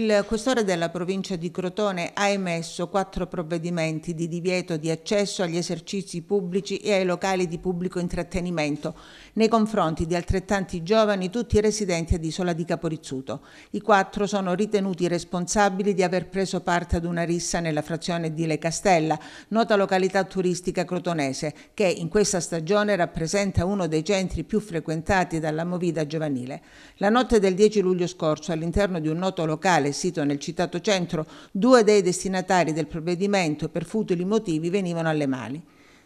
Il questore della provincia di Crotone ha emesso quattro provvedimenti di divieto di accesso agli esercizi pubblici e ai locali di pubblico intrattenimento nei confronti di altrettanti giovani, tutti residenti ad Isola di Caporizzuto. I quattro sono ritenuti responsabili di aver preso parte ad una rissa nella frazione di Le Castella, nota località turistica crotonese, che in questa stagione rappresenta uno dei centri più frequentati dalla movida giovanile. La notte del 10 luglio scorso, all'interno di un noto locale locale sito nel citato centro, due dei destinatari del provvedimento per futili motivi venivano alle mani.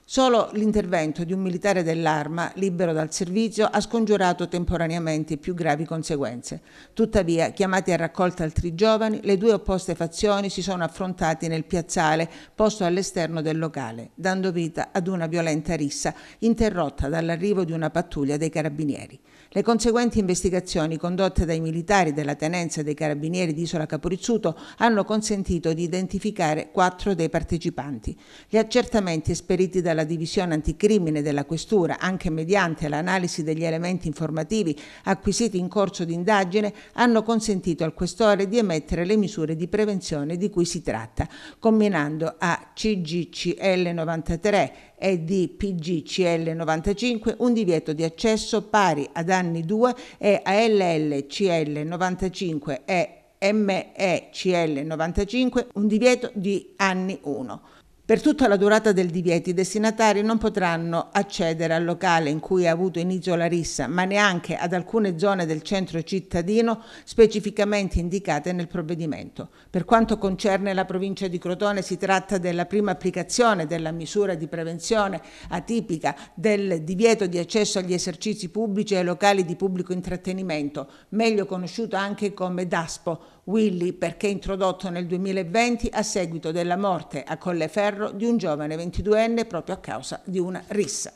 Solo l'intervento di un militare dell'arma, libero dal servizio, ha scongiurato temporaneamente più gravi conseguenze. Tuttavia, chiamati a raccolta altri giovani, le due opposte fazioni si sono affrontate nel piazzale posto all'esterno del locale, dando vita ad una violenta rissa interrotta dall'arrivo di una pattuglia dei carabinieri. Le conseguenti investigazioni condotte dai militari della tenenza dei carabinieri di Isola Caporizzuto hanno consentito di identificare quattro dei partecipanti. Gli accertamenti esperiti dalla dalla divisione anticrimine della Questura, anche mediante l'analisi degli elementi informativi acquisiti in corso di indagine, hanno consentito al Questore di emettere le misure di prevenzione di cui si tratta, combinando a CGCL 93 e DPGCL 95 un divieto di accesso pari ad anni 2 e a LLCL 95 e MECL 95 un divieto di anni 1. Per tutta la durata del divieto i destinatari non potranno accedere al locale in cui ha avuto inizio la rissa, ma neanche ad alcune zone del centro cittadino specificamente indicate nel provvedimento. Per quanto concerne la provincia di Crotone si tratta della prima applicazione della misura di prevenzione atipica del divieto di accesso agli esercizi pubblici e ai locali di pubblico intrattenimento, meglio conosciuto anche come DASPO, Willy perché introdotto nel 2020 a seguito della morte a Colleferro carro di un giovane 22enne proprio a causa di una rissa.